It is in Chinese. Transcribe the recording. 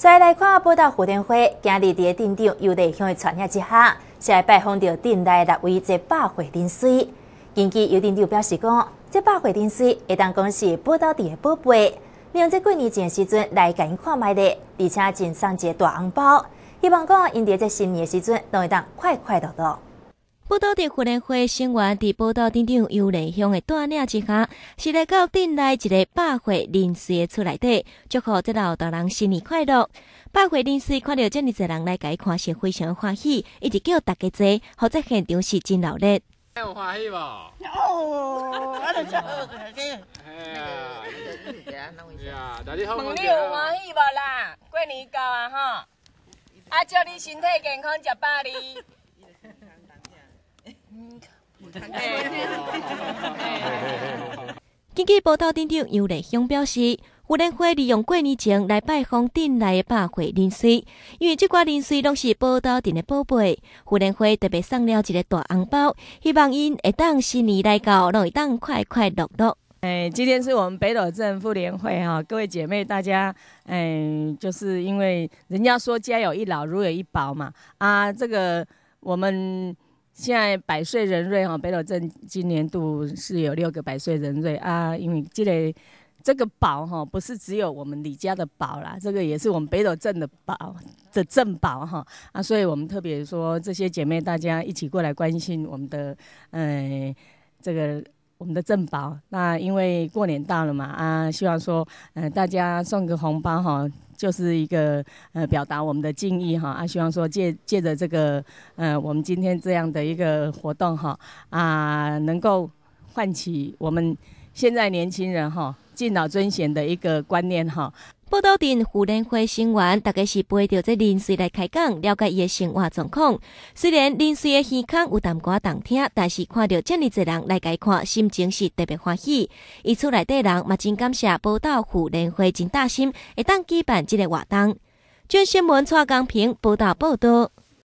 再来看报道，胡天花今日伫个店长又来向伊传话一下，是来拜访到店内六位即百岁人水。根据有店长表示讲，即百岁人水会当讲是报道伫的宝贝，利用即过年节时阵来跟因看卖咧，而且赠送一个大红包，希望讲因伫即新年时阵能会当快快乐乐。报道的会员会成员在报道顶顶有耐心的锻炼一下，是来到店内一个百货临识的厝内底，祝贺这老大人新年快乐！百货临识看到这么多人来解看是非常欢喜，一直叫大家坐，好在现场是真热闹。蛮欢喜无？哦，我哎呀，欢喜无啦？过年到啊哈！祝你身体健康，食百经济报道，店长杨丽香表示，胡连辉利用过年前来拜访店内百岁人水，因为这寡人水拢是报道店的宝贝，胡连辉特别送了一个大红包，希望因会当新年来到，会当快快乐乐。哎，今天是我们北斗镇妇联会哈，各位姐妹大家，哎，就是因为人家说家有一老，如有一宝嘛，啊，这个我们。现在百岁人瑞哈北斗镇今年度是有六个百岁人瑞啊，因为积累。这个宝哈不是只有我们李家的宝啦，这个也是我们北斗镇的宝的镇宝哈啊，所以我们特别说这些姐妹大家一起过来关心我们的嗯这个我们的镇宝，那因为过年到了嘛啊，希望说嗯大家送个红包哈。就是一个呃，表达我们的敬意哈啊，希望说借借着这个呃，我们今天这样的一个活动哈啊，能够唤起我们现在年轻人哈敬老尊贤的一个观念哈。报道团妇联会成员大概是陪着这邻水来开讲，了解伊的生活状况。虽然邻水的耳腔有淡寡动听，但是看到遮尔一人来解看，心情是特别欢喜。伊厝内底人嘛真感谢报道妇联会真大心，会当举办即个活动。张新闻蔡光平报道报道。